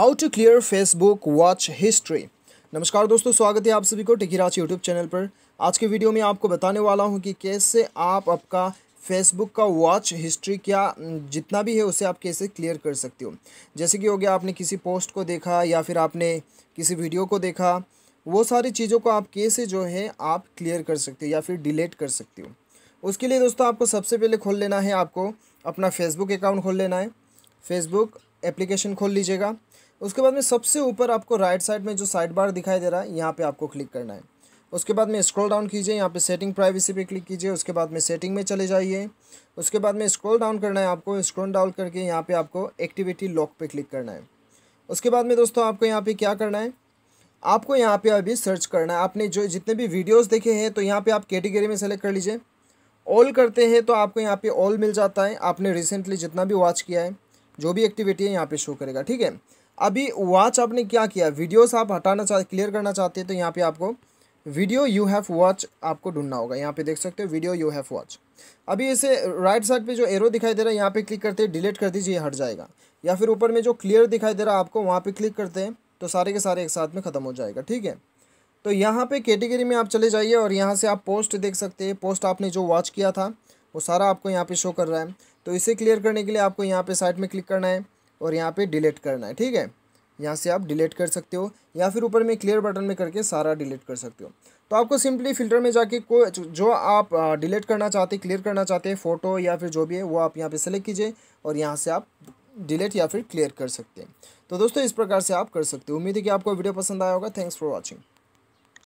how to clear Facebook watch history नमस्कार दोस्तों स्वागत है आप सभी को टिकिराज यूट्यूब चैनल पर आज के वीडियो में आपको बताने वाला हूं कि कैसे आप आपका फेसबुक का वॉच हिस्ट्री क्या जितना भी है उसे आप कैसे क्लियर कर सकते हो जैसे कि हो गया आपने किसी पोस्ट को देखा या फिर आपने किसी वीडियो को देखा वो सारी चीज़ों को आप कैसे जो है आप क्लियर कर सकते हो या फिर डिलीट कर सकते हो उसके लिए दोस्तों आपको सबसे पहले खोल लेना है आपको अपना फेसबुक अकाउंट खोल लेना है फेसबुक एप्लीकेशन खोल लीजिएगा उसके बाद में सबसे ऊपर आपको राइट साइड में जो साइड बार दिखाई दे रहा है यहाँ पे आपको क्लिक करना है उसके बाद में स्क्रॉल डाउन कीजिए यहाँ पे सेटिंग प्राइवेसी पे क्लिक कीजिए उसके बाद में सेटिंग में चले जाइए उसके बाद में स्क्रॉल डाउन करना है आपको स्क्रॉल डाउन करके यहाँ पे आपको एक्टिविटी लॉक पे क्लिक करना है उसके बाद में दोस्तों आपको यहाँ पे क्या करना है आपको यहाँ पे अभी सर्च करना है आपने जो जितने भी वीडियोज़ देखे हैं तो यहाँ पर आप कैटेगरी में सेलेक्ट कर लीजिए ऑल करते हैं तो आपको यहाँ पर ऑल मिल जाता है आपने रिसेंटली जितना भी वॉच किया है जो भी एक्टिविटी है यहाँ पर शो करेगा ठीक है अभी वॉच आपने क्या किया वीडियोस आप हटाना चाहते क्लियर करना चाहते हैं तो यहाँ पे आपको वीडियो यू हैव वॉच आपको ढूंढना होगा यहाँ पे देख सकते हो वीडियो यू हैव वॉच अभी इसे राइट साइड पे जो एरो दिखाई दे रहा है यहाँ पे क्लिक करते हैं डिलीट कर दीजिए हट जाएगा या फिर ऊपर में जो क्लियर दिखाई दे रहा है आपको वहाँ पर क्लिक करते हैं तो सारे के सारे एक साथ में ख़त्म हो जाएगा ठीक है तो यहाँ पर कैटेगरी में आप चले जाइए और यहाँ से आप पोस्ट देख सकते हैं पोस्ट आपने जो वॉच किया था वो सारा आपको यहाँ पर शो कर रहा है तो इसे क्लियर करने के लिए आपको यहाँ पर साइड में क्लिक करना है और यहाँ पे डिलीट करना है ठीक है यहाँ से आप डिलीट कर सकते हो या फिर ऊपर में क्लियर बटन में करके सारा डिलीट कर सकते हो तो आपको सिंपली फिल्टर में जाके को जो आप डिलीट करना चाहते क्लियर करना चाहते हैं फ़ोटो या फिर जो भी है वो आप यहाँ पे सेलेक्ट कीजिए और यहाँ से आप डिलीट या फिर क्लियर कर सकते हैं तो दोस्तों इस प्रकार से आप कर सकते हो उम्मीद है कि आपको वीडियो पसंद आया होगा थैंक्स फॉर वॉचिंग